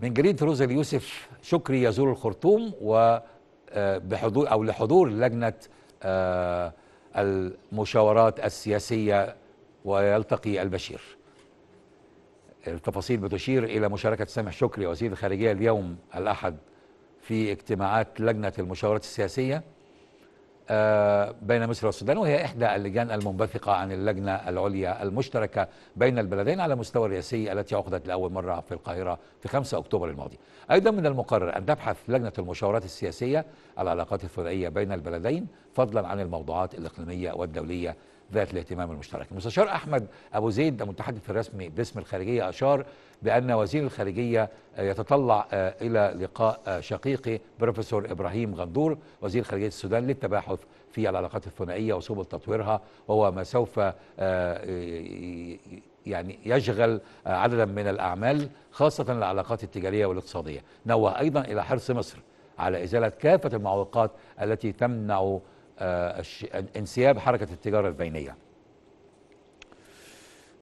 من جريد روزا اليوسف شكري يزور الخرطوم آه، بحضور او لحضور لجنه آه، المشاورات السياسيه ويلتقي البشير. التفاصيل بتشير الى مشاركه سامح شكري وزير الخارجيه اليوم الاحد في اجتماعات لجنه المشاورات السياسيه آه، بين مصر والسودان وهي إحدى اللجان المنبثقة عن اللجنة العليا المشتركة بين البلدين على مستوى الرئاسي التي عقدت لأول مرة في القاهرة في 5 أكتوبر الماضي أيضا من المقرر أن تبحث لجنة المشاورات السياسية العلاقات الثنائية بين البلدين فضلا عن الموضوعات الإقليمية والدولية ذات الاهتمام المشترك المستشار أحمد أبو زيد المتحدث الرسمي باسم الخارجية أشار بأن وزير الخارجية آه، يتطلع آه، إلى لقاء آه، شقيقه بروفيسور إبراهيم غندور وزير خارجية السودان للتباحث في العلاقات الثنائية وسبل تطويرها وهو ما سوف يعني يشغل عددا من الأعمال خاصة العلاقات التجارية والاقتصادية نوه أيضا إلى حرص مصر على إزالة كافة المعوقات التي تمنع آه، انسياب حركه التجاره البينيه